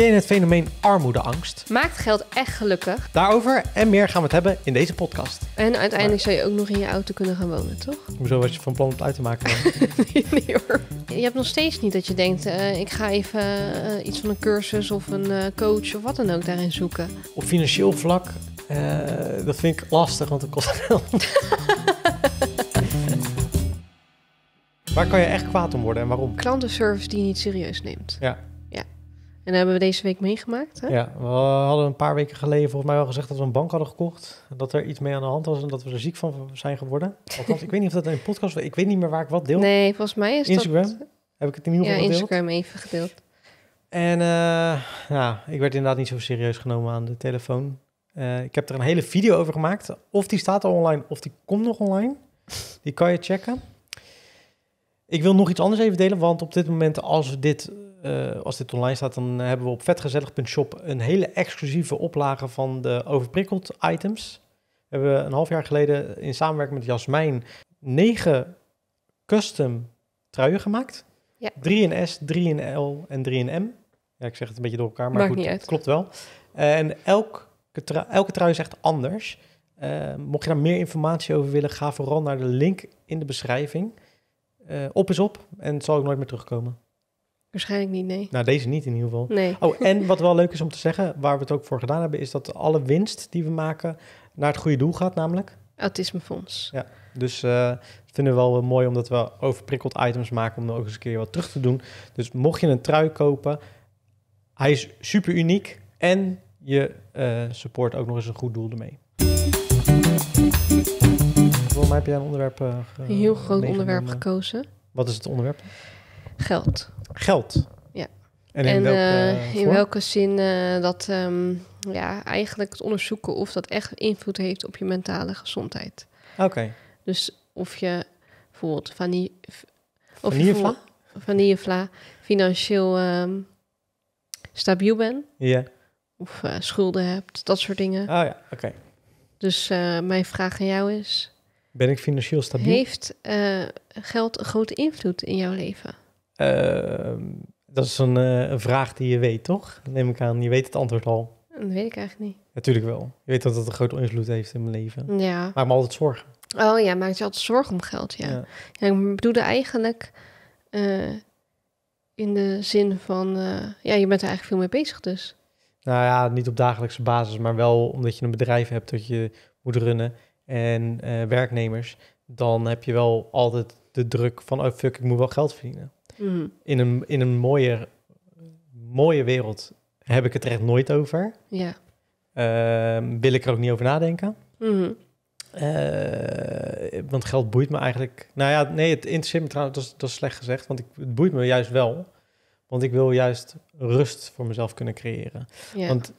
Ken het fenomeen armoedeangst? Maakt geld echt gelukkig? Daarover en meer gaan we het hebben in deze podcast. En uiteindelijk zou je ook nog in je auto kunnen gaan wonen, toch? Hoezo was je van plan om het uit te maken? nee, hoor. Je hebt nog steeds niet dat je denkt, eh, ik ga even eh, iets van een cursus of een eh, coach of wat dan ook daarin zoeken. Op financieel vlak, dat vind ik lastig, want het kost geld. Waar kan je echt kwaad om worden en waarom? Klantenservice die je niet serieus neemt. Ja. En hebben we deze week meegemaakt. Hè? Ja, we hadden een paar weken geleden volgens mij wel gezegd dat we een bank hadden gekocht. Dat er iets mee aan de hand was en dat we er ziek van zijn geworden. Althans, ik weet niet of dat in een podcast was. Ik weet niet meer waar ik wat deel. Nee, volgens mij is Instagram. Dat... Heb ik het in ieder geval ja, Instagram even gedeeld. En uh, ik werd inderdaad niet zo serieus genomen aan de telefoon. Eh, ik heb er een hele video over gemaakt. Of die staat al online, of die komt nog online. Die kan je checken. Ik wil nog iets anders even delen, want op dit moment, als we dit eh, als dit online staat, dan hebben we op vetgezellig.shop een hele exclusieve oplage van de overprikkeld items. We hebben een half jaar geleden in samenwerking met Jasmijn negen custom truien gemaakt. Ja. 3 in S, 3 in L en 3 in M. Ja, ik zeg het een beetje door elkaar, maar Maakt goed, het klopt wel. Eh, en elke, trui, elke trui is echt anders. Eh, mocht je daar meer informatie over willen, ga vooral naar de link in de beschrijving. op is op en zal ik nooit meer terugkomen. Waarschijnlijk niet, nee. Nou, deze niet in ieder geval. Nee. Oh, en wat wel leuk is om te zeggen, waar we het ook voor gedaan hebben, is dat alle winst die we maken naar het goede doel gaat, namelijk? Autismefonds. Ja, dus uh, vinden we wel eh, mooi omdat we overprikkeld items maken om nog ook eens een keer wat terug te doen. Dus mocht je een trui kopen, hij is super uniek en je eh, support ook nog eens een goed doel ermee. mij heb jij een onderwerp Een heel groot onderwerp gekozen. Wat is het onderwerp? Geld geld. Ja. En in, en, welke, eh, zin eh, dat ehm, ja, eigenlijk het onderzoeken of dat echt invloed heeft op je mentale gezondheid. Oké. Dus of je bijvoorbeeld van of vanillevla? Je vanillevla financieel ehm, stabiel bent. Ja. Of eh, schulden hebt, dat soort dingen. Oh ja, oké. Dus mijn vraag aan jou is... Ben ik financieel stabiel? Heeft geld een grote invloed in jouw leven? Ehm, dat is eh, een, vraag die je weet, toch? Neem ik aan. Je weet het antwoord al. Dat weet ik eigenlijk niet. Natuurlijk wel. Je weet dat dat een grote invloed heeft in mijn leven. Ja. Maak me altijd zorgen. Oh ja, maakt je altijd zorgen om geld, ja. ja. ja ik bedoelde eigenlijk eh, in de zin van... Eh, ja, je bent er eigenlijk veel mee bezig dus. Nou ja, niet op dagelijkse basis, maar wel omdat je een bedrijf hebt dat je moet runnen en werknemers. Dan heb je wel altijd de druk van, oh fuck, ik moet wel geld verdienen. Mm. In, een, in een mooie, mooie wereld heb ik het er echt nooit over. Ja. Ehm, wil ik er ook niet over nadenken. Mm. Eh, want geld boeit me eigenlijk. Nou ja, nee, het interesseert me trouwens, dat is, dat is slecht gezegd, want ik, het boeit me juist wel. Want ik wil juist rust voor mezelf kunnen creëren. Ja. Want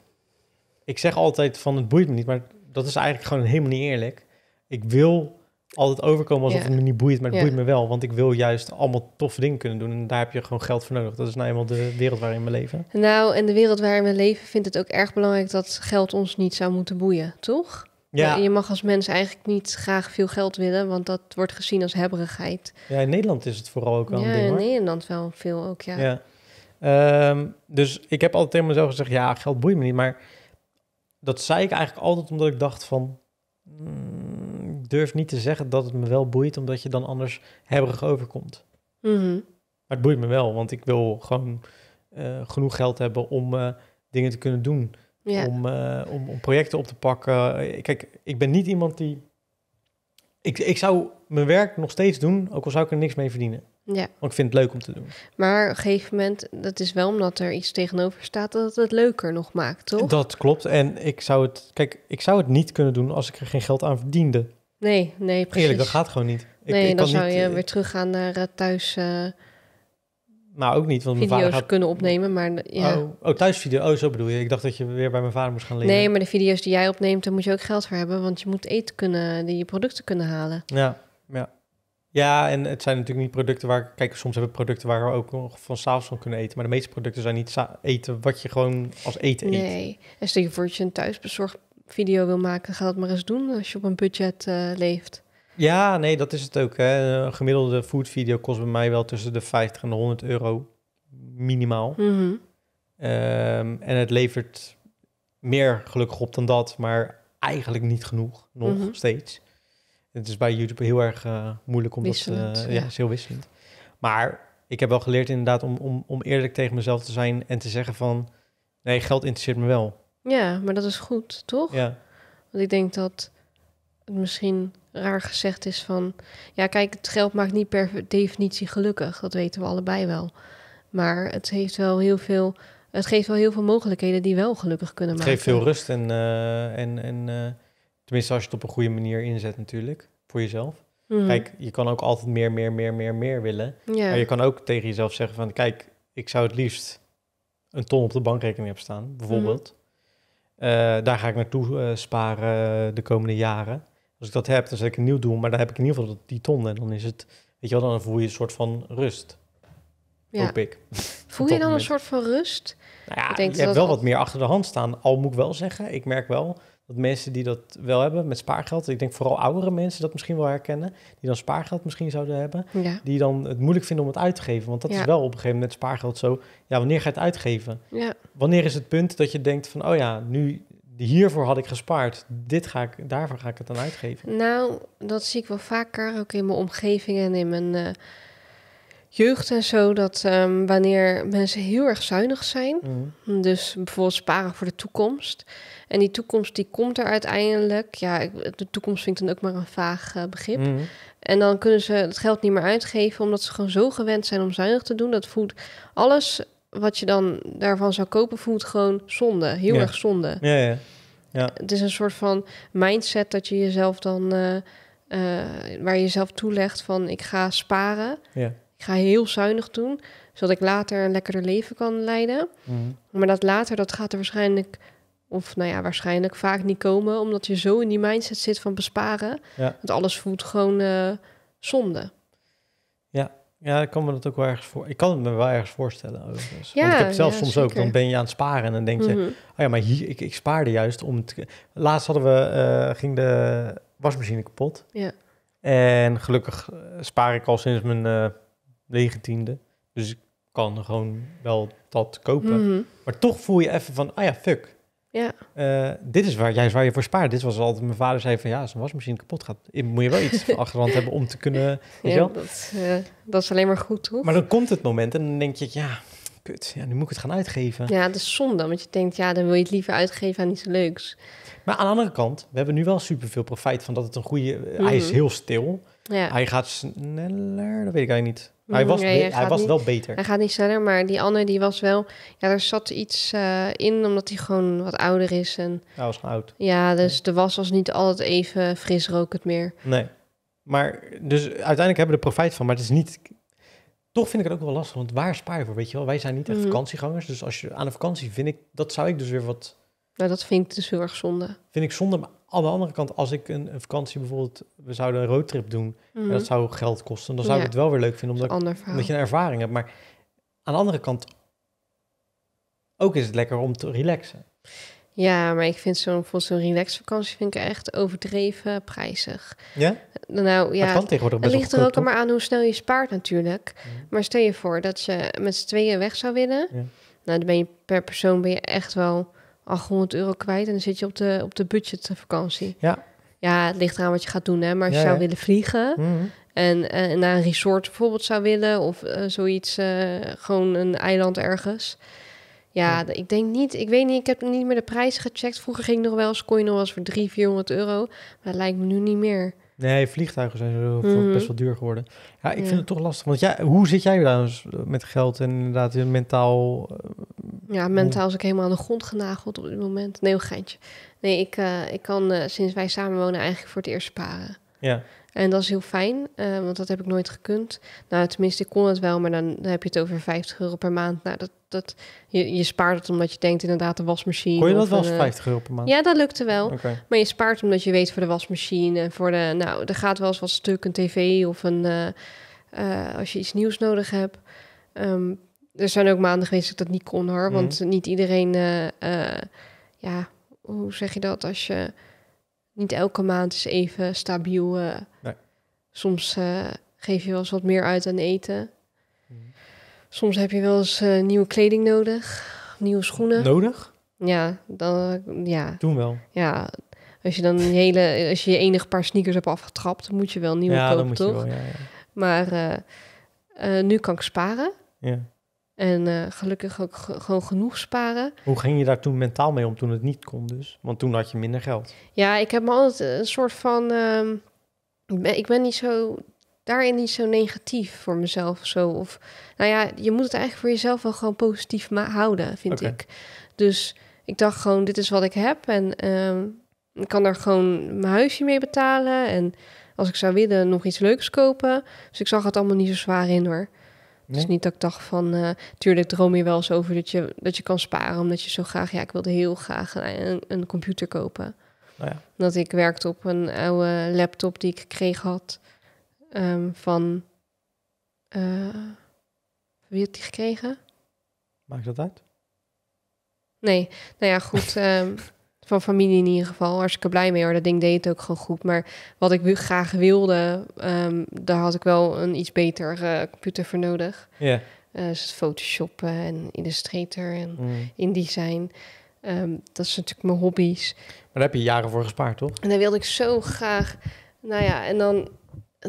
ik zeg altijd van het boeit me niet, maar dat is eigenlijk gewoon helemaal niet eerlijk. Ik wil altijd overkomen alsof het me niet boeit, maar het boeit me wel. Want ik wil juist allemaal toffe dingen kunnen doen. En daar heb je gewoon geld voor nodig. Dat is nou eenmaal de wereld waarin we leven. Nou, en de wereld waarin we leven vindt het ook erg belangrijk dat geld ons niet zou moeten boeien, toch? Ja. Je mag als mens eigenlijk niet graag veel geld willen, want dat wordt gezien als hebberigheid. Ja, in Nederland is het vooral ook wel een ding, hoor. in Nederland wel veel ook, ja. ja. Ehm, dus ik heb altijd tegen mezelf gezegd, ja, geld boeit me niet. Maar dat zei ik eigenlijk altijd omdat ik dacht van... Hmm, durf niet te zeggen dat het me wel boeit, omdat je dan anders hebberig overkomt. Mhm. Maar het boeit me wel, want ik wil gewoon eh, genoeg geld hebben om eh, dingen te kunnen doen. Om, eh, om, om, projecten op te pakken. Kijk, ik ben niet iemand die. Ik, ik zou mijn werk nog steeds doen, ook al zou ik er niks mee verdienen. Ja. Want ik vind het leuk om te doen. Maar op een gegeven moment, dat is wel omdat er iets tegenover staat dat het, het leuker nog maakt, toch? Dat klopt. En ik zou het, kijk, ik zou het niet kunnen doen als ik er geen geld aan verdiende. Nee, nee, precies. dat gaat gewoon niet. Ik, nee, dan zou je eh, weer teruggaan naar eh, thuis... Eh, nou, ook niet, want mijn video's vader kunnen opnemen, maar Oh, oh, thuis Oh, zo bedoel je. Ik dacht dat je weer bij mijn vader moest gaan leren. Nee, maar de video's die jij opneemt, daar moet je ook geld voor hebben, want je moet eten kunnen, die je producten kunnen halen. Ja, ja. Ja, en het zijn natuurlijk niet producten waar... Kijk, soms hebben producten waar we ook nog van s'avonds kunnen eten. Maar de meeste producten zijn niet eten wat je gewoon als eten eet. Nee, en stel je voor dat je een thuisbezorgd video wil maken, ga dat maar eens doen als je op een budget eh, leeft. Ja, nee, dat is het ook. Hè. Een gemiddelde food video kost bij mij wel tussen de 50 en de 100 euro minimaal. Mhm. Ehm, en het levert meer gelukkig op dan dat, maar eigenlijk niet genoeg, nog mhm. steeds. Het is bij YouTube heel erg eh, moeilijk om dat... Uh, ja. ja, heel wisselend. Maar ik heb wel geleerd inderdaad om, om, om eerlijk tegen mezelf te zijn en te zeggen van... nee, geld interesseert me wel. Ja, maar dat is goed, toch? Ja. Want ik denk dat het misschien raar gezegd is van... Ja, kijk, het geld maakt niet per definitie gelukkig. Dat weten we allebei wel. Maar het heeft wel heel veel... Het geeft wel heel veel mogelijkheden die wel gelukkig kunnen maken. Het geeft veel rust en... Eh, en, en eh, tenminste, als je het op een goede manier inzet natuurlijk. Voor jezelf. Mhm. Kijk, je kan ook altijd meer, meer, meer, meer, meer willen. Ja. Maar je kan ook tegen jezelf zeggen van... Kijk, ik zou het liefst een ton op de bankrekening hebben staan, bijvoorbeeld. Eh, daar ga ik naartoe eh, sparen eh, de komende jaren. Als ik dat heb, dan zet ik een nieuw doel, maar dan heb ik in ieder geval die ton. En dan is het, weet je wel, dan voel je een soort van rust. Ja. Hoop ik. Voel je dan een soort van rust? Nou ja, ik denk je dat hebt wel wat meer achter de hand staan. Al moet ik wel zeggen, ik merk wel dat mensen die dat wel hebben met spaargeld, ik denk vooral oudere mensen dat misschien wel herkennen, die dan spaargeld misschien zouden hebben, die dan het moeilijk vinden om het uit te geven. Want dat is wel op een gegeven moment spaargeld zo, ja, wanneer ga je het uitgeven? Ja. Wanneer is het punt dat je denkt van, oh ja, nu hiervoor had ik gespaard, dit ga ik, daarvoor ga ik het dan uitgeven? Nou, dat zie ik wel vaker, ook in mijn omgeving en in mijn... Eh, jeugd en zo, dat ehm, wanneer mensen heel erg zuinig zijn, mhm. dus bijvoorbeeld sparen voor de toekomst, en die toekomst die komt er uiteindelijk, ja, ik, de toekomst vind ik dan ook maar een vaag eh, begrip. Mhm. En dan kunnen ze het geld niet meer uitgeven, omdat ze gewoon zo gewend zijn om zuinig te doen. Dat voelt alles wat je dan daarvan zou kopen, voelt gewoon zonde, heel erg zonde. Ja, ja, ja. Het is een soort van mindset dat je jezelf dan. Eh, eh, waar je jezelf toelegt van ik ga sparen. Ja ik ga heel zuinig doen, zodat ik later een lekkerder leven kan leiden. Mhm. Maar dat later, dat gaat er waarschijnlijk, of nou ja, waarschijnlijk vaak niet komen, omdat je zo in die mindset zit van besparen, ja. dat alles voelt gewoon eh, zonde. Ja. ja, ik kan me dat ook wel ergens voor. Ik kan het me wel ergens voorstellen. Ja, ik heb zelf soms ook, dan ben je aan het sparen en dan denk je, mhm. oh ja, maar hier, ik, ik spaarde juist om. Het, laatst hadden we, uh, ging de wasmachine kapot. Ja. En gelukkig eh, spaar ik al sinds mijn 19 Dus ik kan gewoon wel dat kopen. Mhm. Maar toch voel je even van, ah ja, fuck. Ja. Eh, dit is waar, juist waar je voor spaart. Dit was altijd mijn vader zei van ja, als een wasmachine kapot gaat, moet je wel iets achterhand hebben om te kunnen. ja, Dat, eh, dat, is alleen maar goed Maar dan komt het moment en dan denk je, ja, kut, ja, nu moet ik het gaan uitgeven. Ja, dat is zonde, want je denkt, ja, dan wil je het liever uitgeven aan iets leuks. Maar aan de andere kant, we hebben nu wel superveel profijt van dat het een goede. Eh, hij is mhm. heel stil. Ja. Hij gaat sneller, dat weet ik eigenlijk niet. Hij was, hij, was wel beter. Hij gaat niet sneller, maar die andere die was wel... Ja, er zat iets eh, in, omdat hij gewoon wat ouder is. En, hij was oud. Ja, dus de was was niet altijd even fris rookend meer. Nee. Maar dus uiteindelijk hebben we er profijt van, maar het is niet... Toch vind ik het ook wel lastig, want waar spaar je voor, weet je wel? Wij zijn niet echt mhm. vakantiegangers, dus als je aan een vakantie vind ik... Dat zou ik dus weer wat... Nou, dat vind ik dus heel erg zonde. Vind ik zonde, maar aan de andere kant, als ik een, vakantie bijvoorbeeld, we zouden een roadtrip doen, en mhm. dat zou geld kosten, dan zou ik het wel weer leuk vinden, omdat, ik, omdat je een ervaring hebt. Maar aan de andere kant, ook is het lekker om te relaxen. Ja, maar ik vind zo'n voor zo'n relaxvakantie vind ik echt overdreven prijzig. Ja? Nou ja, het, het ligt er ook allemaal aan hoe snel je spaart natuurlijk. Maar stel je voor dat je met z'n tweeën weg zou willen. Ja. Nou, dan ben je per persoon ben je echt wel 800 euro kwijt en dan zit je op de, op de budgetvakantie. Ja. Ja, het ligt eraan wat je gaat doen, hè. Maar als je zou willen vliegen mhm. en, eh, naar een resort bijvoorbeeld zou willen... of eh, zoiets, eh, gewoon een eiland ergens... Ja, ik denk niet. Ik weet niet. Ik heb niet meer de prijzen gecheckt. Vroeger ging nog wel eens, kon je nog eens voor 300, 400 euro. Maar dat lijkt me nu niet meer. Nee, vliegtuigen zijn mhm. best wel duur geworden. Ja, ik vind het toch lastig. Want ja, hoe zit jij dan met geld en inderdaad mentaal ja, mentaal is ik helemaal aan de grond genageld op dit moment. Nee, een geintje. Nee, ik, eh, ik kan eh, sinds wij samenwonen eigenlijk voor het eerst sparen. Ja. En dat is heel fijn, eh, want dat heb ik nooit gekund. Nou, tenminste, ik kon het wel, maar dan, dan heb je het over 50 euro per maand. Nou, dat, dat, je, je spaart het omdat je denkt inderdaad de wasmachine. Kon je dat wel 50 euro per maand? Ja, dat lukte wel. Maar je spaart omdat je weet voor de wasmachine en voor de... Nou, er gaat wel eens wat stuk, een tv of een... als je iets nieuws nodig hebt. Ehm, er zijn ook maanden geweest dat ik dat niet kon hoor. Mhm. Want niet iedereen, eh, eh, ja, hoe zeg je dat? Als je niet elke maand is even stabiel. Eh, nee. Soms geef je wel eens wat meer uit aan eten. Mhm. Soms heb je wel eens nieuwe kleding nodig, nieuwe schoenen. Nodig? Ja, dan ja. Toen wel. Ja, als je dan een hele, als je je enige paar sneakers hebt afgetrapt, moet je wel nieuwe ja, kopen, toch? Wel, ja, ja. Maar nu kan ik sparen. Ja. En eh, gelukkig ook gewoon genoeg sparen. Hoe ging je daar toen mentaal mee om toen het niet kon dus? Want toen had je minder geld. Ja, ik heb me altijd eh, een soort van... Ehm, ik ben niet zo... Daarin niet zo negatief voor mezelf of zo. Of, nou ja, je moet het eigenlijk voor jezelf wel gewoon positief houden, vind ik. Dus ik dacht gewoon, dit is wat ik heb. En ehm, ik kan daar gewoon mijn huisje mee betalen. En als ik zou willen, nog iets leuks kopen. Dus ik zag het allemaal niet zo zwaar in hoor dus niet dat ik dacht van, uh, tuurlijk droom je wel eens over dat je, dat je kan sparen, omdat je zo graag, ja, ik wilde heel graag een, een computer kopen. Nou ja. Dat ik werkte op een oude laptop die ik gekregen had ehm, van, uh, wie had die gekregen? Maakt dat uit? Nee, nou ja, goed. Um, van familie in ieder geval. Hartstikke blij mee hoor. Dat ding deed het ook gewoon goed. Maar wat ik graag wilde, ehm, daar had ik wel een iets beter eh, computer voor nodig. Ja. Yeah. Uh, dus Photoshop en Illustrator en mm. InDesign. Um, dat is natuurlijk mijn hobby's. Maar daar heb je jaren voor gespaard, toch? En dan wilde ik zo graag. Nou ja, en dan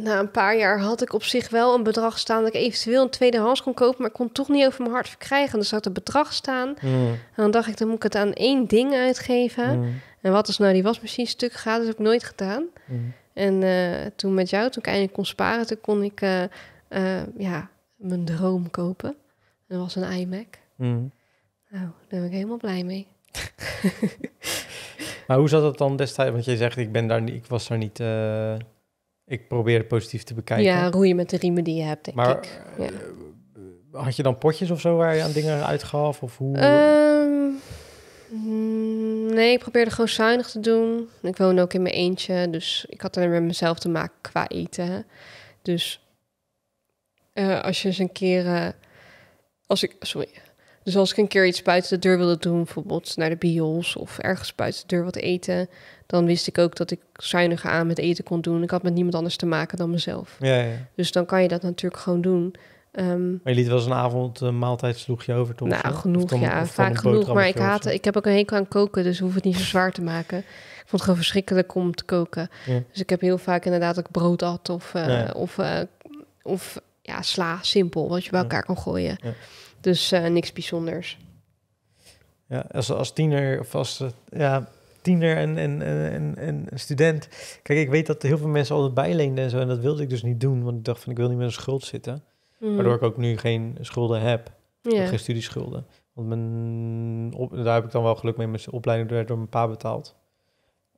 na een paar jaar had ik op zich wel een bedrag staan dat ik eventueel een tweedehands kon kopen, maar ik kon toch niet over mijn hart verkrijgen. Dus had een bedrag staan. Hmm. En dan dacht ik, dan moet ik het aan één ding uitgeven. Hmm. En wat is nou die wasmachine stuk gaat, dat heb ik nooit gedaan. Hmm. En eh, toen met jou, toen ik eindelijk kon sparen, toen kon ik eh, eh, ja, mijn droom kopen. En dat was een iMac. Nou, daar ben ik helemaal blij mee. maar hoe zat het dan destijds? Want je zegt, ik, ben daar, niet, ik was daar niet ik probeer het positief te bekijken. Ja, roeien met de riemen die je hebt, denk maar, ik. Ja. Eh, had je dan potjes of zo waar je aan dingen uitgaf? Of hoe? Ehm, mm, nee, ik probeerde gewoon zuinig te doen. Ik woonde ook in mijn eentje, dus ik had er met mezelf te maken qua eten. Dus eh, als je eens een keer... Eh, als ik, sorry, dus als ik een keer iets buiten de deur wilde doen, bijvoorbeeld naar de bios of ergens buiten de deur wat eten, dan wist ik ook dat ik zuinig aan met eten kon doen. Ik had met niemand anders te maken dan mezelf. Ja, ja. Dus dan kan je dat natuurlijk gewoon doen. Ehm, maar je liet wel eens een avond eh, nou, een maaltijd sloeg je over, Nou, genoeg, ja. Vaak genoeg. Maar ik, haat, ik heb ook een hekel aan koken, dus hoef het niet zo zwaar te maken. Ik vond het gewoon verschrikkelijk om te koken. Dus ik heb heel vaak inderdaad ook brood at of, eh, of, eh, of ja, sla, simpel, wat je bij elkaar kan gooien. Dus eh, niks bijzonders. Ja, als, als tiener of als eh, ja, tiener en, en, en, en, student. Kijk, ik weet dat heel veel mensen altijd bijleenden en zo. En dat wilde ik dus niet doen, want ik dacht van ik wil niet met een schuld zitten. Mm. Waardoor ik ook nu geen schulden heb. Geen studieschulden. Want mijn, op, daar heb ik dan wel geluk mee. Mijn opleiding werd door mijn pa betaald.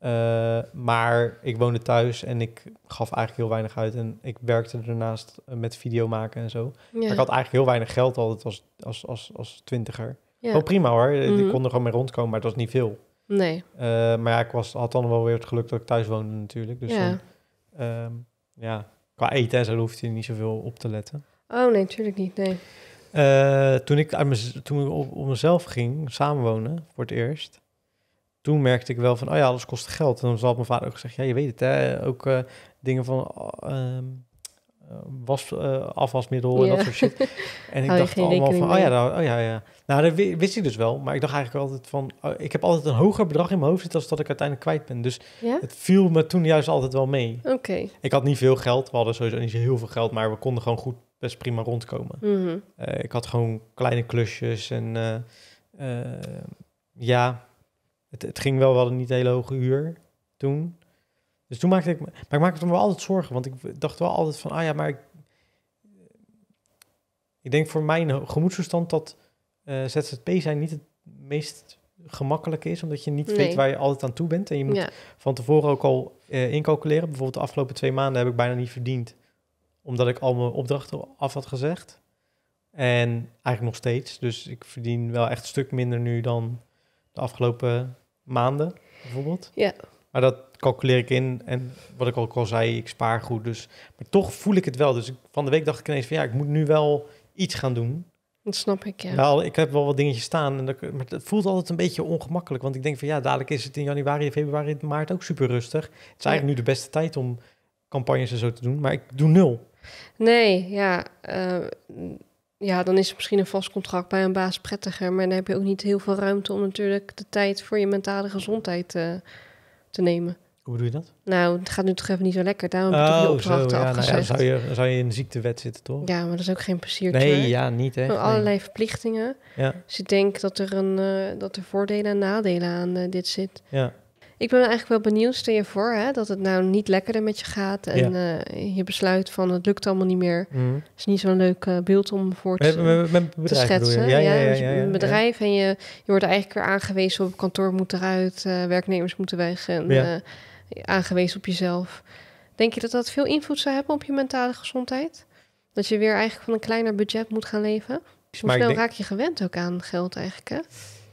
Eh, maar ik woonde thuis en ik gaf eigenlijk heel weinig uit. En ik werkte daarnaast met video maken en zo. ik had eigenlijk heel weinig geld altijd als, als, als, als twintiger. Ja. prima hoor. Ik mhm. kon er gewoon mee rondkomen, maar het was niet veel. Nee. Eh, maar ja, ik was, had dan wel weer het geluk dat ik thuis woonde natuurlijk. Dus ja. Ehm, ja, qua eten en zo hoeft je niet zoveel op te letten. Oh nee, natuurlijk niet. Nee. Eh, toen ik, uit toen ik op mezelf ging samenwonen voor het eerst toen merkte ik wel van, oh ja, alles kost geld. En dan zal mijn vader ook gezegd, ja, je weet het, hè, ook eh, dingen van eh, ehm, eh, was, uh, afwasmiddel en dat soort shit. En ik dacht allemaal van, oh ja, nou, oh ja, ja. Nou, dat wist ik dus wel, maar ik dacht eigenlijk altijd van, oh, ik heb altijd een hoger bedrag in mijn hoofd zitten als dat ik uiteindelijk kwijt ben. Dus ja? het viel me toen juist altijd wel mee. Oké. Ik had niet veel geld, we hadden sowieso niet zo heel veel geld, maar we konden gewoon goed, best prima rondkomen. Mhm. ik had gewoon kleine klusjes en ja, het, ging wel, wel niet hele hoge uur toen. Dus toen maakte ik me, maar ik maakte me wel altijd zorgen, want ik dacht wel altijd van, ah ja, maar ik, ik denk voor mijn gemoedstoestand dat uh, eh, ZZP zijn niet het meest gemakkelijk is, omdat je niet weet waar je altijd aan toe bent. En je moet van tevoren ook al uh, incalculeren. Bijvoorbeeld de afgelopen twee maanden heb ik bijna niet verdiend, omdat ik al mijn opdrachten af had gezegd. En eigenlijk nog steeds. Dus ik verdien wel echt een stuk minder nu dan de afgelopen maanden bijvoorbeeld. Ja. Maar dat calculeer ik in en wat ik ook al zei, ik spaar goed. Dus, maar toch voel ik het wel. Dus ik, van de week dacht ik ineens van ja, ik moet nu wel iets gaan doen. Dat snap ik, ja. Al nou, ik heb wel wat dingetjes staan, en dat, maar het voelt altijd een beetje ongemakkelijk. Want ik denk van ja, dadelijk is het in januari, februari, maart ook super rustig. Het is eigenlijk nu de beste tijd om campagnes en zo te doen, maar ik doe nul. Nee, ja. Eh, ja, dan is misschien een vast contract bij een baas prettiger. Maar dan heb je ook niet heel veel ruimte om natuurlijk de tijd voor je mentale gezondheid eh, te nemen. Hoe bedoel je dat? Nou, het gaat nu toch even niet zo lekker. Daarom heb ik oh, die opdrachten nou ja, dan zou je, zou je in de ziektewet zitten, toch? Ja, maar dat is ook geen plezier. Nee, ja, niet hè? Allerlei verplichtingen. Ja. Dus ik denk dat er, een, eh, dat er voordelen en nadelen aan eh, dit zit. Ja. Ik ben eigenlijk wel benieuwd, stel je voor hè, dat het nou niet lekkerder met je gaat en eh, je besluit van het lukt allemaal niet meer. Mhm. Het is niet zo'n leuk eh, beeld om voor te, schetsen. Dus een bedrijf en je, je wordt eigenlijk weer aangewezen op kantoor moet eruit, eh, werknemers moeten weg en aangewezen op jezelf. Denk je dat dat veel invloed zou hebben op je mentale gezondheid? Dat je weer eigenlijk van een kleiner budget moet gaan leven? Hoe snel raak je gewend ook aan geld eigenlijk? Hè?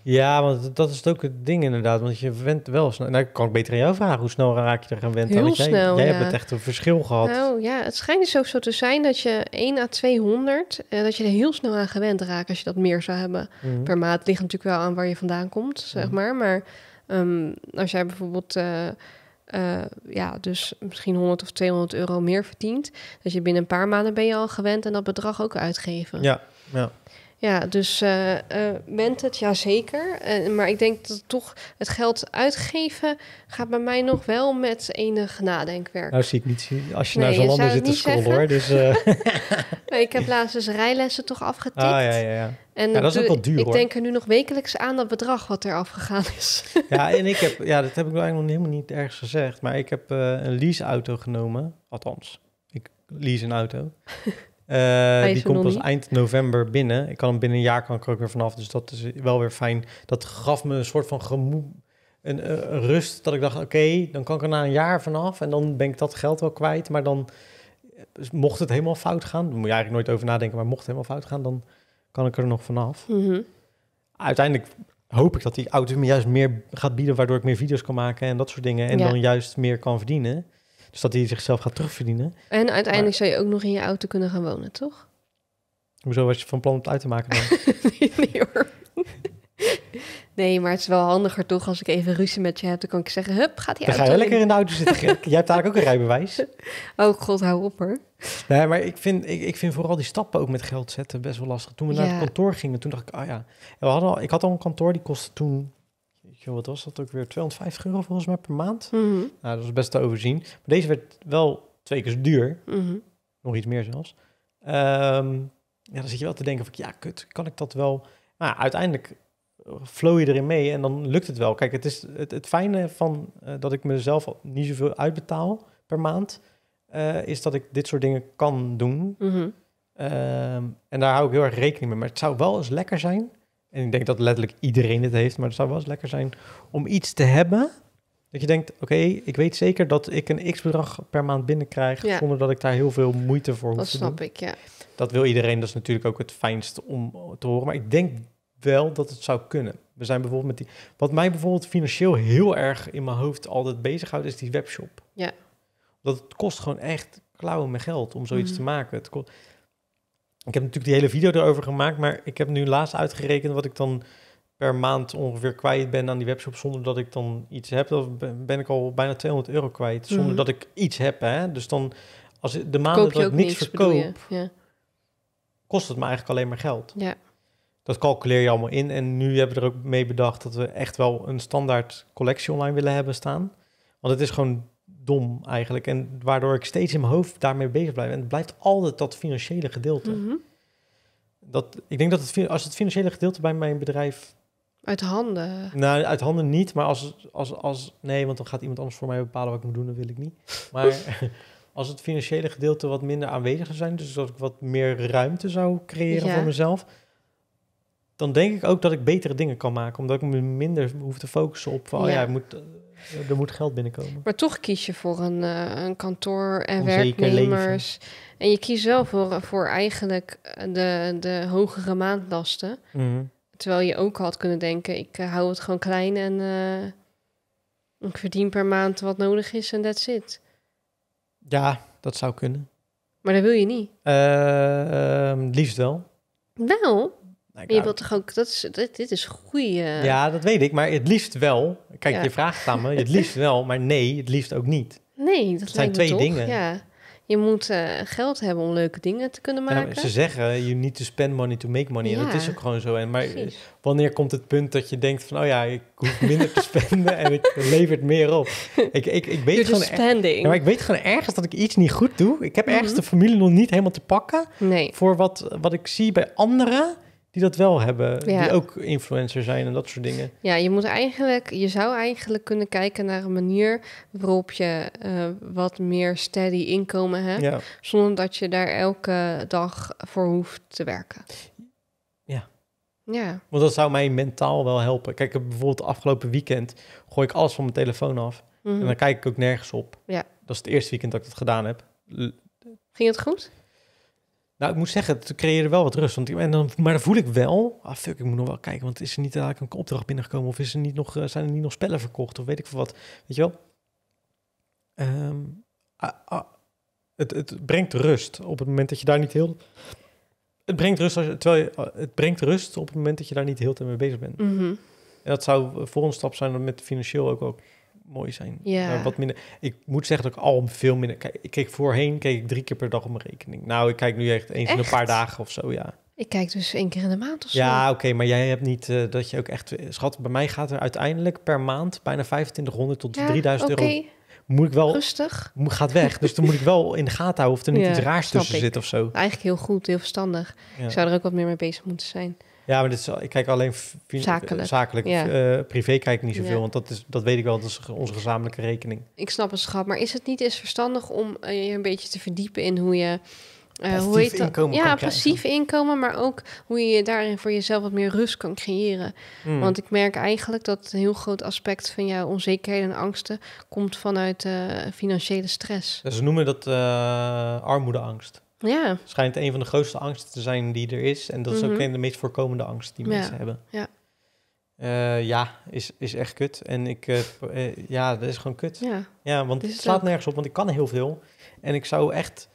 Ja, want dat is het ook het ding inderdaad. Want je went wel snel. Nou, kan ik beter aan jou vragen. Hoe snel raak je er aan wend? Heel jij, snel, Jij hebt echt een verschil gehad. Nou ja, het schijnt dus ook zo te zijn dat je 1 à 200... Eh, dat je er heel snel aan gewend raakt als je dat meer zou hebben mhm. per maand. Het ligt natuurlijk wel aan waar je vandaan komt, zeg mhm. maar. Maar ehm, als jij bijvoorbeeld... Eh, eh, ja, dus misschien 100 of 200 euro meer verdient. Dat je binnen een paar maanden ben je al gewend en dat bedrag ook uitgeven. Ja, ja. Ja, dus uh, bent het, ja zeker. Eh, maar ik denk dat toch het geld uitgeven gaat bij mij nog wel met enig nadenkwerk. Nou zie ik niet, als je naar zo'n landen zit te scrollen hoor. Dus, nee, ik heb laatst dus rijlessen toch afgetikt. Ah, ja, ja, ja. En dat is ook wel duur, Ik denk er nu nog wekelijks aan dat bedrag wat er afgegaan is. ja, en ik heb, ja, dat heb ik eigenlijk nog helemaal niet ergens gezegd. Maar ik heb een leaseauto genomen, althans. Ik lease een auto. Eh, die komt pas eind november binnen. Ik kan hem binnen een jaar kan ik er ook weer vanaf. Dus dat is wel weer fijn. Dat gaf me een soort van gemoed, een, rust. Dat ik dacht, oké, dan kan ik er na een jaar vanaf. En dan ben ik dat geld wel kwijt. Maar dan, eh, mocht het helemaal fout gaan... Dan moet je eigenlijk nooit over nadenken. Maar mocht het helemaal fout gaan, dan kan ik er nog vanaf. Mm Uiteindelijk hoop ik dat die auto me juist meer gaat bieden... waardoor ik meer video's kan maken en dat soort dingen. En dan juist meer kan verdienen. Dus dat hij zichzelf gaat terugverdienen. En uiteindelijk zou je ook nog in je auto kunnen gaan wonen, toch? Hoezo was je van plan om het uit te maken nee, hoor. Nee, maar het is wel handiger toch als ik even ruzie met je heb. Dan kan ik zeggen, hup, gaat die dan auto. ga je lekker in de auto zitten. Jij hebt eigenlijk ook een rijbewijs. Oh god, hou op hoor. Nee, maar ik vind, ik, ik vind vooral die stappen ook met geld zetten best wel lastig. Toen we naar het kantoor gingen, toen dacht ik, ah ja. we hadden al, ik had al een kantoor, die kostte toen joh, wat was dat ook weer? 250 euro volgens mij per maand. Mhm. Nou, dat was best te overzien. Maar deze werd wel twee keer zo duur. Mhm. Nog iets meer zelfs. Ehm, ja, dan zit je wel te denken van, ja, kut, kan ik dat wel? Maar uiteindelijk flow je erin mee en dan lukt het wel. Kijk, het is het, fijne van eh, dat ik mezelf niet zoveel uitbetaal per maand, eh, is dat ik dit soort dingen kan doen. Mhm. Ehm, en daar hou ik heel erg rekening mee. Maar het zou wel eens lekker zijn en ik denk dat letterlijk iedereen het heeft, maar het zou wel eens lekker zijn om iets te hebben. Dat je denkt, oké, ik weet zeker dat ik een x-bedrag per maand binnenkrijg, zonder dat ik daar heel veel moeite voor hoef te doen. Dat snap ik, ja. Dat wil iedereen, dat is natuurlijk ook het fijnst om te horen. Maar ik denk wel dat het zou kunnen. We zijn bijvoorbeeld met die... Wat mij bijvoorbeeld financieel heel erg in mijn hoofd altijd bezighoudt, is die webshop. Ja. Dat het kost gewoon echt klauwen met geld om zoiets mm. te maken. Het kost, ik heb natuurlijk die hele video erover gemaakt, maar ik heb nu laatst uitgerekend wat ik dan per maand ongeveer kwijt ben aan die webshop zonder dat ik dan iets heb. Dan ben ik al bijna 200 euro kwijt zonder mhm. dat ik iets heb. Hè? Dus dan, als de maanden dat ik niks, verkoop, ja. kost het me eigenlijk alleen maar geld. Ja. Dat calculeer je allemaal in. En nu hebben we er ook mee bedacht dat we echt wel een standaard collectie online willen hebben staan. Want het is gewoon dom eigenlijk. En waardoor ik steeds in mijn hoofd daarmee bezig blijf. En het blijft altijd dat financiële gedeelte. Mhm. dat, ik denk dat het, als het financiële gedeelte bij mijn bedrijf... Uit handen? Nou, uit handen niet. Maar als, als, als... Nee, want dan gaat iemand anders voor mij bepalen wat ik moet doen. Dat wil ik niet. Maar als het financiële gedeelte wat minder aanwezig zou zijn... dus dat ik wat meer ruimte zou creëren voor mezelf dan denk ik ook dat ik betere dingen kan maken. Omdat ik me minder hoef te focussen op, oh ja, moet, eh, er moet geld binnenkomen. Maar toch kies je voor een, eh, een kantoor en werknemers. En je kiest wel voor, voor eigenlijk de, de hogere maandlasten. Mm. Terwijl je ook had kunnen denken, ik eh, hou het gewoon klein en ik verdien per maand wat nodig is en that's it. Ja, dat zou kunnen. Maar dat wil je niet. Ehm, liefst wel. Wel? Nou, je wilt toch ook, dat is, dit, is goede. Ja, dat weet ik, maar het liefst wel. Kijk, je vraagt aan me, het liefst wel, maar nee, het liefst ook niet. Nee, dat, zijn twee toch, dingen. Ja. Je moet eh, geld hebben om leuke dingen te kunnen nou, maken. Ja, ze zeggen, you need to spend money to make money. En dat is ook gewoon zo. En, maar eh, wanneer komt het punt dat je denkt van... oh ja, ik hoef minder te spenden en ik levert meer op. Ik, ik, ik, weet You're gewoon maar ik weet gewoon ergens dat ik iets niet goed doe. Ik heb ergens mhm. de familie nog niet helemaal te pakken... Nee. voor wat, wat ik zie bij anderen die dat wel hebben, ja. die ook influencer zijn en dat soort dingen. Ja, je moet eigenlijk, je zou eigenlijk kunnen kijken naar een manier waarop je eh, wat meer steady inkomen hebt, ja. zonder dat je daar elke dag voor hoeft te werken. Ja. Ja. Want dat zou mij mentaal wel helpen. Kijk, bijvoorbeeld afgelopen weekend gooi ik alles van mijn telefoon af en mhm. dan kijk ik ook nergens op. Ja. Dat is het eerste weekend dat ik dat gedaan heb. Ging het goed? Nou, ik moet zeggen, het creëerde wel wat rust. Want en dan, maar dan voel ik wel, ah fuck, ik moet nog wel kijken. Want is er niet eigenlijk een opdracht binnengekomen? Of is er niet nog, eh, zijn er niet nog spellen verkocht? Of weet ik veel wat. Weet je wel? Ehm, ah, ah, het, het brengt rust op het moment dat je daar niet heel... Het brengt rust, als, terwijl je, ah, het brengt rust op het moment dat je daar niet heel te mee bezig bent. Mhm. En dat zou voor een stap zijn met financieel ook, ook mooi zijn. Ja. Eh, wat minder. Ik moet zeggen dat ik al veel minder. Kijk, ik keek voorheen keek ik drie keer per dag op mijn rekening. Nou, ik kijk nu echt eens in een paar dagen of zo, ja. Ik kijk dus één keer in de maand of zo. Ja, oké, maar jij hebt niet eh, dat je ook echt... Eh, schat, bij mij gaat er uiteindelijk per maand bijna 2500 tot 3000 euro. Moet ik wel... Rustig. gaat weg. dus dan moet ik wel in de gaten houden of er niet iets raars tussen zit of zo. Eigenlijk heel goed, heel verstandig. Ik zou er ook wat meer mee bezig moeten zijn. Ja, maar dit is, ik kijk alleen zakelijk. zakelijk eh, privé kijk ik niet zoveel, want dat, is, dat weet ik wel, dat is onze gezamenlijke rekening. Ik snap het, schat. Maar is het niet eens verstandig om eh, je een beetje te verdiepen in hoe je... Uh, hoe heet Ja, passief inkomen, maar ook hoe je daarin voor jezelf wat meer rust kan creëren. Hmm. Want ik merk eigenlijk dat een heel groot aspect van jouw onzekerheden en angsten komt vanuit financiële stress. Ze noemen dat armoedeangst. Ja. Schijnt een van de grootste angsten te zijn die er is. En dat is ook mhm. een de meest voorkomende angst die mensen hebben. Ja. Eh, ja, is, is echt kut. En ik, eh, eh, ja, dat is gewoon kut. Ja, want het slaat nergens op, want ik kan heel veel. En ik zou echt,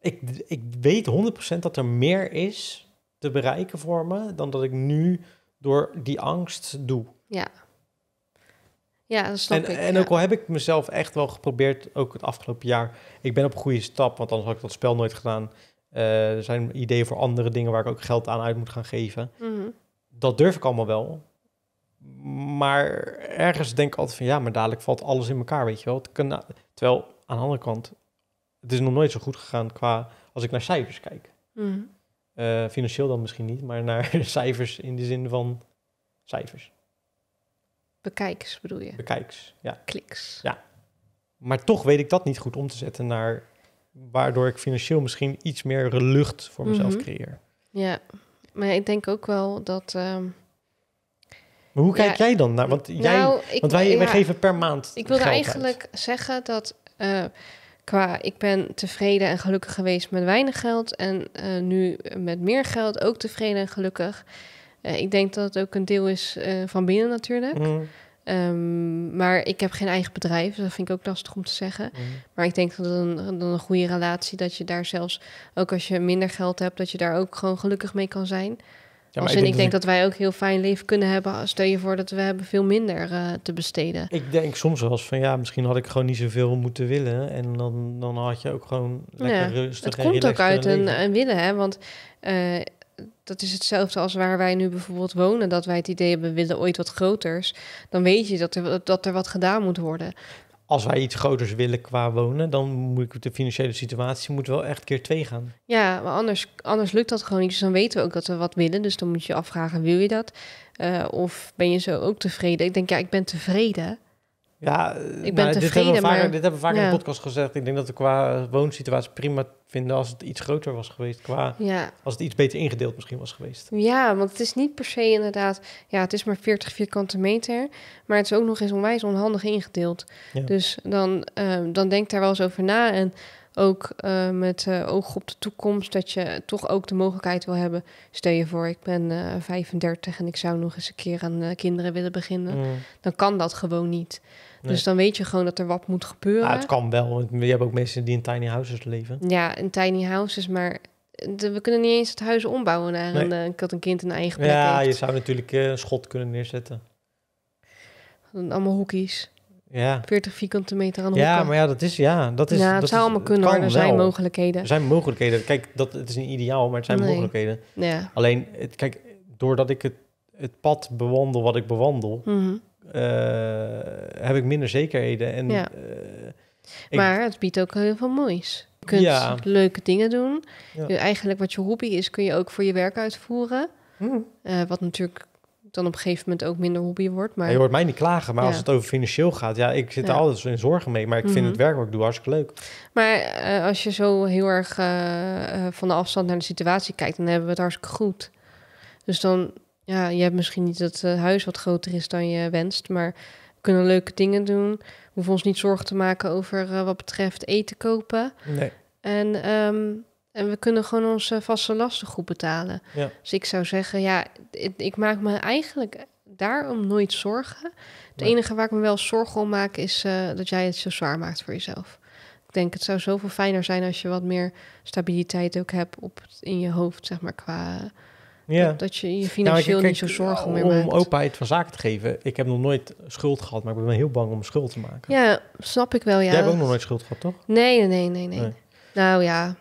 ik, ik weet 100% dat er meer is te bereiken voor me dan dat ik nu door die angst doe. Ja. Ja, dat snap en, ik. En ook al heb ik mezelf echt wel geprobeerd, ook het afgelopen jaar. Ik ben op een goede stap, want anders had ik dat spel nooit gedaan. Eh, er zijn ideeën voor andere dingen waar ik ook geld aan uit moet gaan geven. Mhm. Dat durf ik allemaal wel. Maar ergens denk ik altijd van ja, maar dadelijk valt alles in elkaar, weet je wel. terwijl aan de andere kant, het is nog nooit zo goed gegaan qua als ik naar cijfers kijk. Mhm. Eh, financieel dan misschien niet, maar naar cijfers in de zin van cijfers. Bekijks bedoel je? Bekijks, ja. Kliks. Ja. Maar toch weet ik dat niet goed om te zetten naar... waardoor ik financieel misschien iets meer lucht voor mezelf mhm. creëer. Ja, maar ik denk ook wel dat... Ehm, maar hoe kijk jij dan naar? Want, jij, nou, ik, want wij, wij, geven per maand. Ik wilde eigenlijk zeggen dat eh, qua ik ben tevreden en gelukkig geweest met weinig geld. En eh, nu met meer geld ook tevreden en gelukkig. Eh, ik denk dat het ook een deel is eh, van binnen natuurlijk. Mm. Ehm, maar ik heb geen eigen bedrijf, dus dat vind ik ook lastig om te zeggen. Mm. Maar ik denk dat een, een goede relatie, dat je daar zelfs, ook als je minder geld hebt, dat je daar ook gewoon gelukkig mee kan zijn. Ja, als ik, denk, ik denk dat, wij ook heel fijn leven kunnen hebben. Stel je voor dat we hebben veel minder eh, te besteden. Ik denk soms wel van ja, misschien had ik gewoon niet zoveel moeten willen. En dan, dan had je ook gewoon nou lekker ja, rustig Het komt ook uit een, willen, hè. Want dat is hetzelfde als waar wij nu bijvoorbeeld wonen. Dat wij het idee hebben, we willen ooit wat groters. Dan weet je dat er, dat er wat gedaan moet worden. Als wij iets groters willen qua wonen, dan moet de financiële situatie moet wel echt keer twee gaan. Ja, maar anders, anders lukt dat gewoon niet. Dus dan weten we ook dat we wat willen. Dus dan moet je je afvragen, wil je dat? Eh, of ben je zo ook tevreden? Ik denk, ja, ik ben tevreden. Ja, ik ben tevreden, nou, dit hebben we vaak maar... Dit hebben we vaker in de podcast gezegd. Ik denk dat we qua woonsituatie prima vinden als het iets groter was geweest qua... Ja. Als het iets beter ingedeeld misschien was geweest. Ja, want het is niet per se inderdaad... Ja, het is maar 40 vierkante meter. Maar het is ook nog eens onwijs onhandig ingedeeld. Dus dan, ehm, dan denk daar wel eens over na. En ook ehm, met eh, oog op de toekomst... dat je toch ook de mogelijkheid wil hebben... stel je voor, ik ben 35 eh, en ik zou nog eens een keer aan eh, kinderen willen beginnen. Mm. Dan kan dat gewoon niet. Dus dan weet je gewoon dat er wat moet gebeuren. Ah, het kan wel, want je hebt ook mensen die in tiny houses leven. Ja, in tiny houses, maar we kunnen niet eens het huis ombouwen naar nee. een, eh, een kind een eigen plek Ja, je zou natuurlijk eh, een schot kunnen neerzetten. allemaal hoekies. Ja. 40 vierkante meter aan de Ja, maar ja, dat is... Ja, dat is ja, het dat zou allemaal kunnen er zijn mogelijkheden. Er zijn mogelijkheden. Kijk, dat, het is niet ideaal, maar het zijn mogelijkheden. Ja. Alleen, het, kijk, doordat ik het, het pad bewandel wat ik bewandel... Mhm. Eh, heb ik minder zekerheden. En, ja. Eh, maar het biedt ook heel veel moois. Je kunt ja. leuke dingen doen. Ja. eigenlijk wat je hobby is, kun je ook voor je werk uitvoeren. Hmm. Eh, wat natuurlijk dan op een gegeven moment ook minder hobby wordt. Maar... Ja, je hoort mij niet klagen, maar als het over financieel gaat, ja, ik zit er altijd in zorgen mee, maar ik vind het mhm. werk wat ik doe hartstikke leuk. Maar als je zo heel erg van de afstand naar de situatie kijkt, dan hebben we het hartstikke goed. Dus dan ja, je hebt misschien niet dat uh, huis wat groter is dan je wenst, maar we kunnen leuke dingen doen. We hoeven ons niet zorgen te maken over eh, wat betreft eten kopen. Nee. En, ehm, en we kunnen gewoon onze vaste lasten goed betalen. Dus ik zou zeggen, ja, ik, maak me eigenlijk daarom nooit zorgen. Het enige waar ik me wel zorgen om maak is eh, dat jij het zo zwaar maakt voor jezelf. Ik denk, het zou zoveel fijner zijn als je wat meer stabiliteit ook hebt op, in je hoofd, zeg maar, qua ja. Dat, je je nou, financieel niet zo zorgen meer om maakt. Om openheid van zaken te geven. Ik heb nog nooit schuld gehad, maar ik ben heel bang om schuld te maken. Ja, snap ik wel, ja. Jij hebt ook nog nooit schuld gehad, toch? Nee, nee, nee, nee. Nou ja.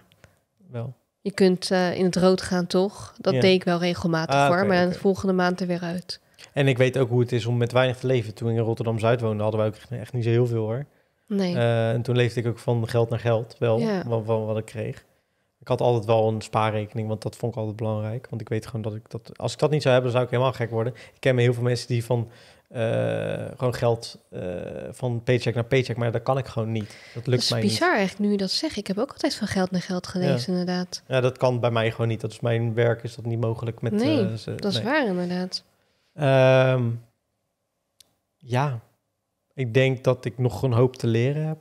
Wel. Je kunt eh, in het rood gaan, toch? Dat deed ik wel regelmatig voor ah, maar okay. volgende maand er weer uit. En ik weet ook hoe het is om met weinig te leven. Toen ik in Rotterdam-Zuid woonde, hadden we ook echt niet zo heel veel hoor. Nee. Eh, en toen leefde ik ook van geld naar geld, wel, ja. wat, ik kreeg. Ik had altijd wel een spaarrekening, want dat vond ik altijd belangrijk. Want ik weet gewoon dat ik dat... Als ik dat niet zou hebben, zou ik helemaal gek worden. Ik ken heel veel mensen die van... Eh, gewoon geld eh, van paycheck naar paycheck, maar dat kan ik gewoon niet. Dat lukt mij niet. Dat is bizar niet. eigenlijk nu dat zeg Ik heb ook altijd van geld naar geld gelezen inderdaad. Ja, dat kan bij mij gewoon niet. Dat is mijn werk, is dat niet mogelijk. Met, nee, eh, ze, dat is waar inderdaad. Ehm, ja, ik denk dat ik nog een hoop te leren heb.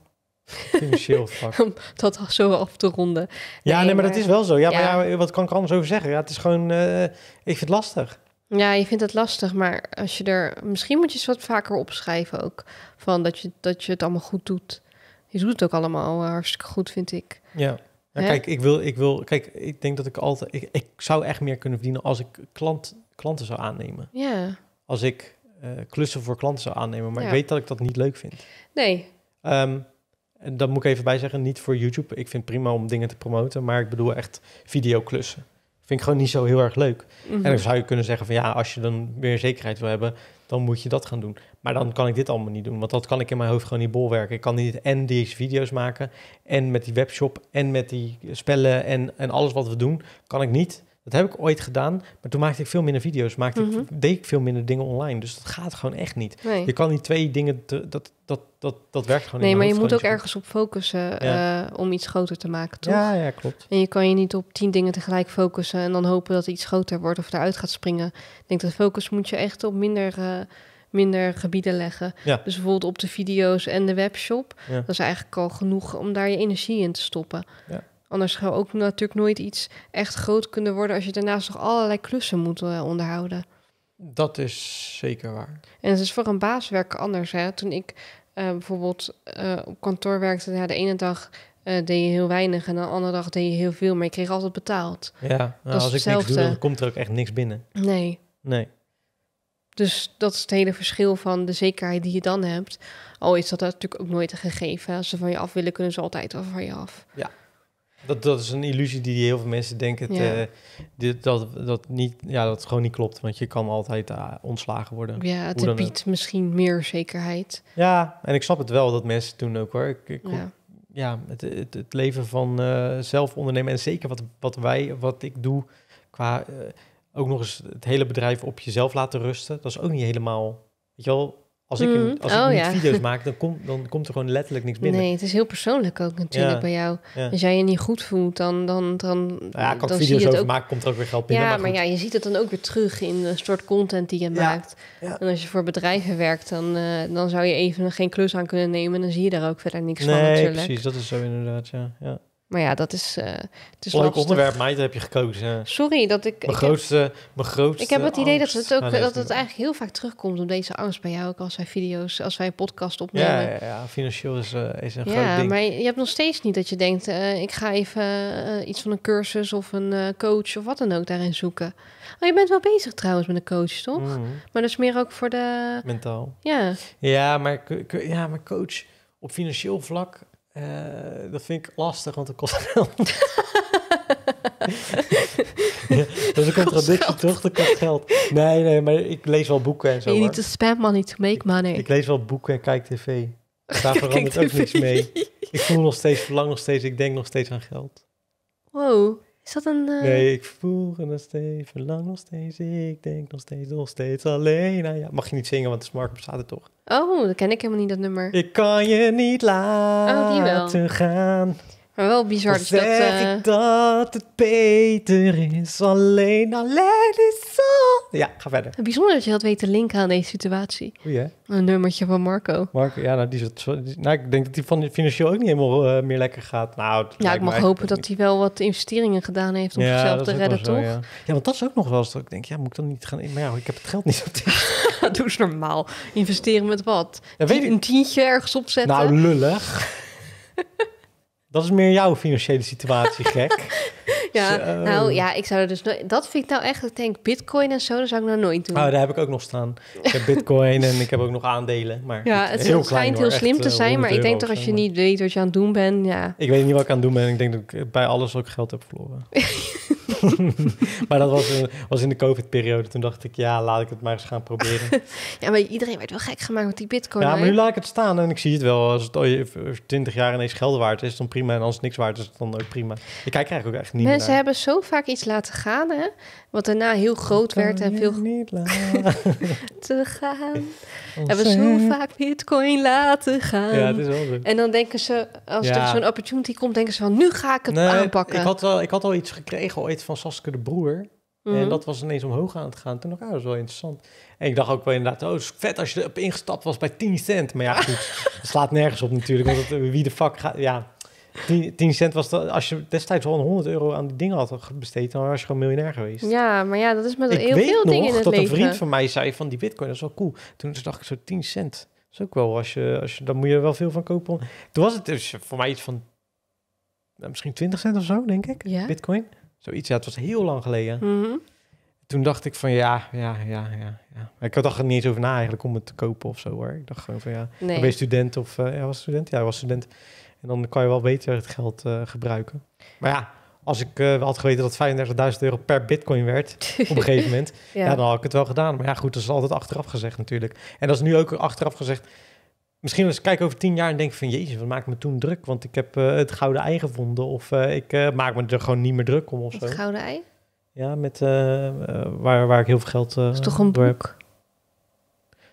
Financieel Om dat zo af te ronden. Ja, nee, maar, dat is wel zo. Ja, Maar ja, wat kan ik anders over zeggen? Ja, het is gewoon, eh, ik vind het lastig. Ja, je vindt het lastig, maar als je er, misschien moet je eens wat vaker opschrijven ook. Van dat je, dat je het allemaal goed doet. Je doet het ook allemaal eh, hartstikke goed, vind ik. Ja. Ja, kijk, ik wil, ik wil, kijk, ik denk dat ik altijd, ik, ik zou echt meer kunnen verdienen als ik klant, klanten zou aannemen. Ja. Als ik eh, klussen voor klanten zou aannemen, maar ik weet dat ik dat niet leuk vind. Nee. Ehm, en dat moet ik even bij zeggen, niet voor YouTube. Ik vind het prima om dingen te promoten, maar ik bedoel echt videoklussen. Vind ik gewoon niet zo heel erg leuk. Mhm. En dan zou je kunnen zeggen van ja, als je dan meer zekerheid wil hebben, dan moet je dat gaan doen. Maar dan kan ik dit allemaal niet doen, want dat kan ik in mijn hoofd gewoon niet bolwerken. Ik kan niet en deze video's maken, en met die webshop, en met die spellen, en, en alles wat we doen, kan ik niet. Dat heb ik ooit gedaan, maar toen maakte ik veel minder video's, maakte ik, mhm. deed ik veel minder dingen online. Dus dat gaat gewoon echt niet. Je kan die twee dingen, te, dat, dat, dat, dat werkt gewoon niet. Nee, maar je moet ook ergens op focussen eh, om iets groter te maken, toch? Ja, ja, klopt. En je kan je niet op tien dingen tegelijk focussen en dan hopen dat iets groter wordt of eruit gaat springen. Ik denk dat focus moet je echt op minder... Eh, minder gebieden leggen. Ja. Dus bijvoorbeeld op de video's en de webshop. Ja. Dat is eigenlijk al genoeg om daar je energie in te stoppen. Ja. Anders zou ook natuurlijk nooit iets echt groot kunnen worden als je daarnaast nog allerlei klussen moet eh, onderhouden. Dat is zeker waar. En het is voor een baaswerk anders. Hè? Toen ik eh, bijvoorbeeld eh, op kantoor werkte, ja, de ene dag uh, deed je heel weinig en de andere dag deed je heel veel, maar je kreeg altijd betaald. Ja, nou, als ik hetzelfde. niks doe, dan komt er ook echt niks binnen. Nee. Nee. Dus dat is het hele verschil van de zekerheid die je dan hebt. Al is dat natuurlijk ook nooit een gegeven. Als ze van je af willen, kunnen ze altijd wel van je af. Ja, dat, dat is een illusie die heel veel mensen denken dit, dat, dat, niet, ja, dat gewoon niet klopt. Want je kan altijd eh, ontslagen worden. Ja, het biedt misschien meer zekerheid. Ja, en ik snap het wel dat mensen toen ook hoor. Ik, ja. ja het, het, leven van eh, zelf ondernemen en zeker wat, wat wij, wat ik doe qua... Eh, ook nog eens het hele bedrijf op jezelf laten rusten. Dat is ook niet helemaal. Weet je wel, als ik, mm. als ik oh, video's maak, dan, komt dan komt er gewoon letterlijk niks binnen. Nee, het is heel persoonlijk ook natuurlijk bij jou. Als jij je niet goed voelt, dan... dan, dan nou ja, kan het video's over ook... maken, komt er ook weer geld binnen. Ja, maar, ja, je ziet het dan ook weer terug in de soort content die je maakt. En als je voor bedrijven werkt, dan, eh, dan zou je even geen klus aan kunnen nemen. Dan zie je daar ook verder niks van natuurlijk. Nee, precies. Dat is zo inderdaad, ja. Maar ja, dat is. Uh, het is Leuk onderwerp, meid, heb je gekozen. Sorry dat ik. Mijn grootste. mijn grootste. Ik heb het idee dat het ook. Nou, dat het eigenlijk heel vaak terugkomt om deze angst bij jou ook als wij video's. als wij een podcast opnemen. Ja, ja, ja financieel is, eh, is een groot ding. maar je hebt nog steeds niet dat je denkt. Eh, ik ga even iets van een cursus of een coach of wat dan ook daarin zoeken. Oh, je bent wel bezig trouwens met een coach, toch? Mhm. Maar dat is meer ook voor de. Mentaal. Ja. Ja, maar, ja, maar coach op financieel vlak eh, dat vind ik lastig, want dat kost geld. ja, dat is een contradictie, toch? Dat kost geld. Nee, nee, maar ik lees wel boeken en zo. Je niet to spam money, to make money. Ik, ik, lees wel boeken en kijk tv. Daar verandert ook niks mee. Ik voel nog steeds, verlang nog steeds, ik denk nog steeds aan geld. Wow. Is dat een... Uh... Nee, ik voel nog steeds, lang nog steeds, ik denk nog steeds, nog steeds alleen. Nou ja, mag je niet zingen, want de Smart bestaat er toch? Oh, dat ken ik helemaal niet, dat nummer. Ik kan je niet laten oh, die gaan. Maar wel bizar dus dat zeg dat... Eh, ik dat het beter is, alleen, alleen is zo... Ja, ga verder. Bijzonder dat je dat weet te linken aan deze situatie. Hoe hè? Een nummertje van Marco. Marco, ja, nou, die is nou, ik denk dat die van financieel ook niet helemaal eh, meer lekker gaat. Nou, ja, ik mag hopen dat hij wel wat investeringen gedaan heeft om ja, zichzelf te redden, toch? ja. ja. want dat is ook nog wel eens dat ik denk, ja, moet ik dan niet gaan... Maar ja, ik heb het geld niet op Doe eens normaal. Investeren met wat? Een tientje ergens opzetten? Nou, lullig. Dat is meer jouw financiële situatie, gek. ja, dus, ehm, nou ja, ik zou dus nooit... Dat vind ik nou echt, ik denk, bitcoin en zo, dat zou ik nou nooit doen. Nou, oh, daar heb ik ook nog staan. Ik heb bitcoin en ik heb ook nog aandelen, maar... Ja, het, het heel schijnt heel slim te eh, zijn, maar ik denk toch als je niet weet wat je aan het doen bent, ja... Ik weet niet wat ik aan het doen ben. Ik denk dat ik bij alles ook geld heb verloren. maar dat was, was in de COVID-periode. Toen dacht ik, ja, laat ik het maar eens gaan proberen. ja, maar iedereen werd wel gek gemaakt met die bitcoin. Ja, maar nu laat ik het staan en ik zie het wel. Als het 20 jaar ineens geld waard is, dan prima. En als het niks waard is, dan ook prima. Ik kijk eigenlijk ook echt niet Mensen hebben zo vaak iets laten gaan, hè? Wat daarna heel groot werd en veel... niet laten te gaan. Hebben hebben zo vaak bitcoin laten gaan. Ja, het is wel zo. En dan denken ze, als er zo'n opportunity komt, denken ze van, nu ga ik het nee, aanpakken. Ik had, al, ik had al iets gekregen ooit van Saske de Broer. En mhm. dat was ineens omhoog aan het gaan. Toen dacht ah, dat is wel interessant. En ik dacht ook wel inderdaad, oh, is vet als je erop ingestapt was bij 10 cent. Maar ja, goed, slaat nergens op natuurlijk. Want wie de fuck gaat, ja... 10, 10, cent was dat, als je destijds al 100 euro aan die dingen had besteed, dan was je gewoon miljonair geweest. Ja, maar ja, dat is met ik heel veel dingen in het dat een vriend van mij zei van die bitcoin, dat is wel cool. Toen dacht ik zo 10 cent. Dat is ook wel, als je, als je, dan moet je er wel veel van kopen. Toen was het dus voor mij iets van nou, misschien 20 cent of zo, denk ik, ja. bitcoin. Zoiets, ja, het was heel lang geleden. Mhm. Toen dacht ik van ja, ja, ja, ja, Ik had er niet eens over na eigenlijk om het te kopen of zo hoor. Ik dacht gewoon van ja, nee. ben je student of eh, ja, was student? Ja, was student. En dan kan je wel beter het geld eh, gebruiken. Maar ja, als ik eh, had geweten dat 35.000 euro per bitcoin werd op een gegeven moment, ja. dan had ik het wel gedaan. Maar ja, goed, dat is altijd achteraf gezegd natuurlijk. En dat is nu ook achteraf gezegd. Misschien als ik kijk over tien jaar en denk van jezus, wat maakt me toen druk? Want ik heb eh, het gouden ei gevonden of ik maak me er gewoon niet meer druk om of zo. Het gouden ei? Ja, met, waar, waar ik heel veel geld dat is toch een boek?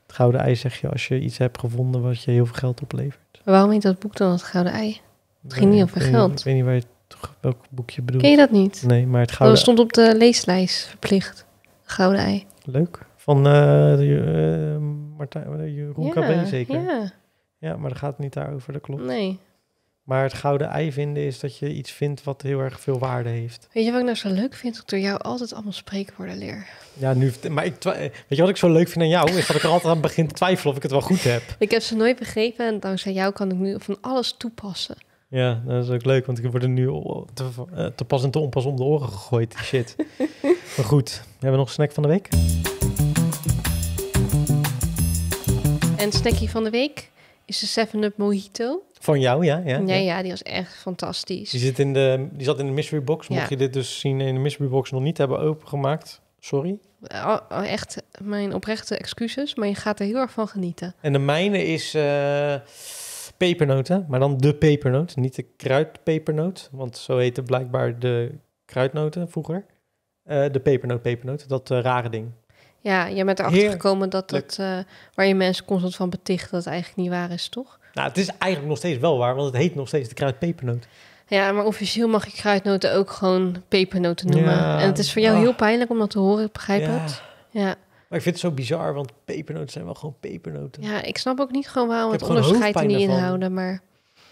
Het gouden ei zeg je als je iets hebt gevonden wat je heel veel geld oplevert. Maar waarom heet dat boek dan het Gouden Ei? Het ging niet over geld. ik weet niet waar je, welk boekje bedoelt. Ken je dat niet? Nee, maar het Gouden Dat stond op de leeslijst verplicht. Gouden Ei. Leuk. Van uh, uh, Martijn, eh, Jeroen ja, zeker? Ja. ja, maar dat gaat niet daarover, dat klopt. Nee. Maar het gouden ei vinden is dat je iets vindt wat heel erg veel waarde heeft. Weet je wat ik nou zo leuk vind? Dat ik door jou altijd allemaal spreekwoorden leer. Ja, nu, maar ik weet je wat ik zo leuk vind aan jou? Ik dat ik er altijd aan begin twijfelen of ik het wel goed heb. Ik heb ze nooit begrepen en dankzij jou kan ik nu van alles toepassen. Ja, dat is ook leuk, want ik word er nu eh, te, pas en te onpas om de oren gegooid. Shit. maar goed, hebben we nog snack van de week? En snackie van de week is de 7-Up Mojito. Van jou, ja? ja nee, ja. ja. die was echt fantastisch. Die, zit in de, die zat in de mystery box. Mocht je dit dus zien in de mystery box nog niet hebben opengemaakt, sorry. Oh, oh, echt mijn oprechte excuses, maar je gaat er heel erg van genieten. En de mijne is eh, pepernoten, maar dan de pepernoot, niet de kruidpepernoot. Want zo heette blijkbaar de kruidnoten vroeger. Eh, de pepernoot, pepernoot, dat eh, rare ding. Ja, je bent erachter Heer... gekomen dat dat, waar je mensen constant van beticht, dat het eigenlijk niet waar is, toch? Nou, het is eigenlijk nog steeds wel waar, want het heet nog steeds de kruidpepernoot. Ja, maar officieel mag ik kruidnoten ook gewoon pepernoten noemen. Ja. En het is voor jou heel pijnlijk om dat te horen, begrijp ik ja. Ja. Maar ik vind het zo bizar, want pepernoten zijn wel gewoon pepernoten. Ja, ik snap ook niet gewoon waarom het onderscheid er niet inhouden, maar...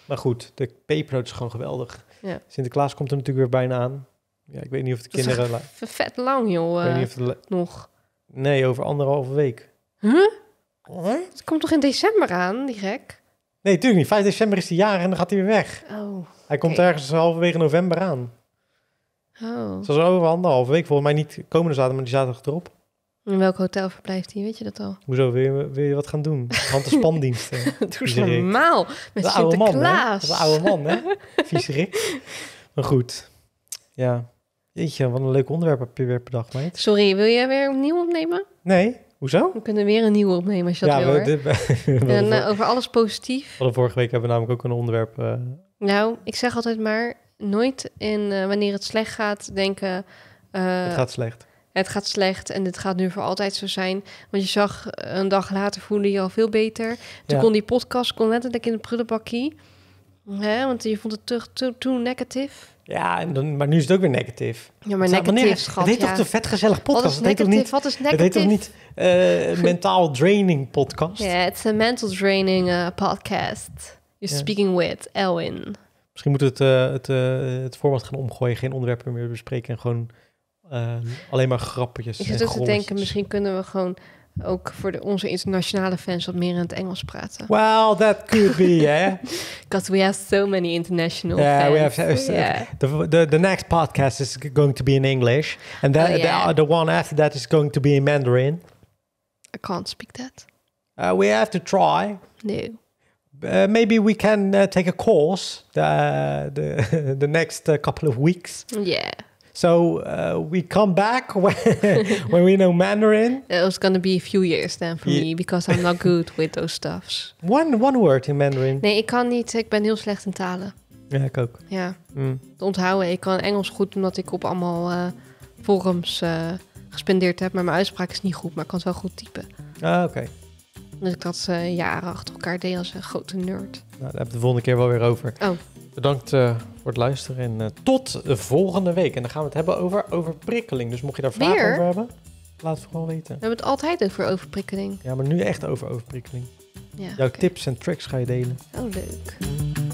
Maar goed, de pepernoot is gewoon geweldig. Ja. Sinterklaas komt er natuurlijk weer bijna aan. Ja, ik weet niet of de dat kinderen... vet lang, joh. weet niet eh, of het nog. Nee, over anderhalve week. Huh? huh? Het komt toch in december aan, die gek? Nee, natuurlijk niet. 5 december is de jaar en dan gaat hij weer weg. Oh. Hij komt ergens halverwege november aan. Oh. dat is over anderhalve week. Volgens mij niet komende zaterdag, maar die zaterdag erop. In welk hotel verblijft hij? Weet je dat al? Hoezo? Wil je, wat gaan doen? Hand- en spandiensten. Doe ze normaal. Met de oude man, hè? Dat oude man, hè? Vies Rick. Maar goed. Ja. Jeetje, wat een leuk onderwerp heb je weer per dag, meid. Sorry, wil jij weer opnieuw opnemen? Nee. Hoezo? We kunnen weer een nieuwe opnemen als je ja, dat wil. en, eh, over alles positief. de vorige week hebben we namelijk ook een onderwerp. Eh, nou, ik zeg altijd maar nooit in eh, wanneer het slecht gaat denken. het gaat slecht. Het gaat slecht en dit gaat nu voor altijd zo zijn. Want je zag een dag later voelde je al veel beter. Toen kon die podcast kon letterlijk in de prullenbakkie. Hè? Want je vond het te, te, too negative. Ja, en dan, maar nu is het ook weer negatief. Ja, maar negatief, schat. Het heet ja. toch de vetgezellig podcast? Wat is niet, Wat is negatief? Het toch niet uh, mentaal draining podcast? Ja, het is een mental draining eh, podcast. You're speaking with Elwin. Misschien moet het, eh, het, het format gaan omgooien. Geen onderwerpen meer bespreken en gewoon alleen maar grappetjes Ik zit te denken, misschien kunnen we gewoon ook voor de, onze internationale fans wat meer in het Engels praten. Well, that could be, yeah. Because we have so many international yeah, We have, so, yeah. the, the, the next podcast is going to be in English. And that, oh, the, the one after that is going to be in Mandarin. I can't speak that. Uh, we have to try. No. Uh, maybe we can uh, take a course uh, the the, the next uh, couple of weeks. Yeah. So uh, we come back when, we know Mandarin. It was going to be a few years then for me because I'm not good with those stuffs. One, one word in Mandarin. Nee, ik kan niet. Ik ben heel slecht in talen. Ja, ik ook. Ja. Mm. Onthouden. Ik kan Engels goed omdat ik op allemaal eh, forums eh, gespendeerd heb. Maar mijn uitspraak is niet goed, maar ik kan het wel goed typen. Ah, oké. Dus ik dat eh, jaren achter elkaar deed als een grote nerd. Nou, daar heb ik de volgende keer wel weer over. Oh. Bedankt eh, voor het luisteren en uh, tot volgende week. En dan gaan we het hebben over overprikkeling. Dus mocht je daar vragen over hebben, laat het gewoon weten. We hebben het altijd over overprikkeling. Ja, maar nu echt over overprikkeling. Ja, Jouw tips en tricks ga je delen. Oh, leuk.